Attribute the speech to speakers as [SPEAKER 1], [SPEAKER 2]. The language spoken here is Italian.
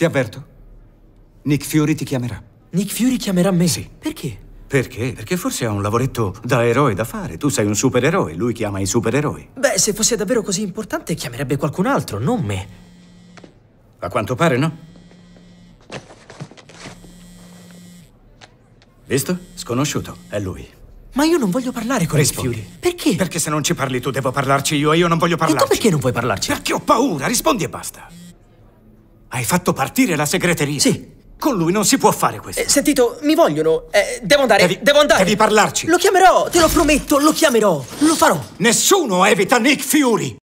[SPEAKER 1] Ti avverto. Nick
[SPEAKER 2] Fury ti chiamerà. Nick Fury chiamerà me? Sì.
[SPEAKER 1] Perché? Perché? Perché forse ha un lavoretto da eroe da fare. Tu sei un supereroe, lui chiama i supereroi.
[SPEAKER 3] Beh, se fosse davvero così importante, chiamerebbe qualcun altro, non me.
[SPEAKER 1] A
[SPEAKER 2] quanto pare, no? Visto? Sconosciuto. È lui.
[SPEAKER 4] Ma io non voglio parlare con Rispondi. Nick
[SPEAKER 2] Fury. Perché? Perché se non ci parli tu devo parlarci io e io non voglio parlarci. E tu perché non vuoi parlarci? Perché ho paura, rispondi e basta. Hai fatto partire la segreteria? Sì. Con lui non si può fare eh, questo.
[SPEAKER 3] Eh, sentito, mi vogliono. Eh, devo andare, devi, devo andare. Devi parlarci. Lo chiamerò, te lo prometto, lo chiamerò. Lo farò. Nessuno evita Nick Fury.